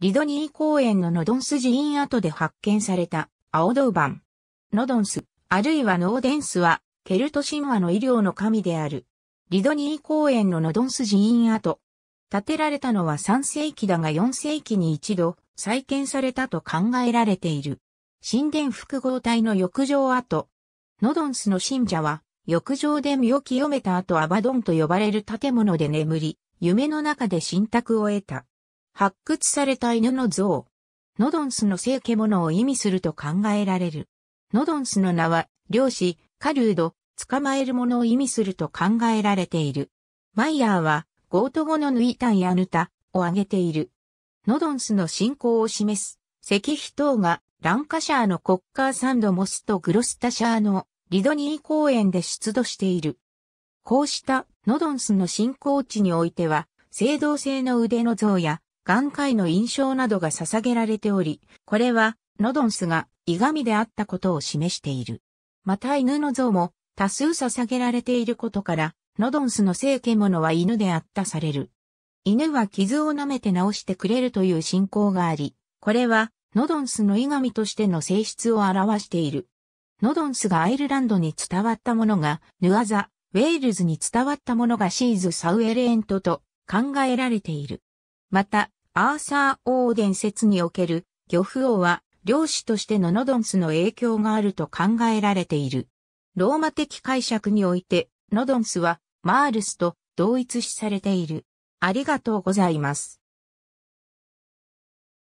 リドニー公園のノドンス寺院跡で発見された青銅板。ノドンス、あるいはノーデンスは、ケルト神話の医療の神である。リドニー公園のノドンス寺院跡。建てられたのは3世紀だが4世紀に一度再建されたと考えられている。神殿複合体の浴場跡。ノドンスの信者は、浴場で身を清めた後アバドンと呼ばれる建物で眠り、夢の中で信託を得た。発掘された犬の像。ノドンスの聖獣を意味すると考えられる。ノドンスの名は、漁師、カルード、捕まえるものを意味すると考えられている。マイヤーは、ゴート語のヌイタンやヌタを挙げている。ノドンスの信仰を示す、石碑等がランカシャーのコッカーサンドモスとグロスタシャーのリドニー公園で出土している。こうしたノドンスの信仰地においては、青銅製の腕の像や眼界の印象などが捧げられており、これはノドンスががみであったことを示している。また犬の像も多数捧げられていることから、ノドンスの聖獣は犬であったされる。犬は傷を舐めて治してくれるという信仰があり、これはノドンスのがみとしての性質を表している。ノドンスがアイルランドに伝わったものが、ヌアザ、ウェールズに伝わったものがシーズ・サウエレントと考えられている。また、アーサー・オーデン説における漁夫王は漁師としてのノドンスの影響があると考えられている。ローマ的解釈においてノドンスはマールスと同一視されている。ありがとうございます。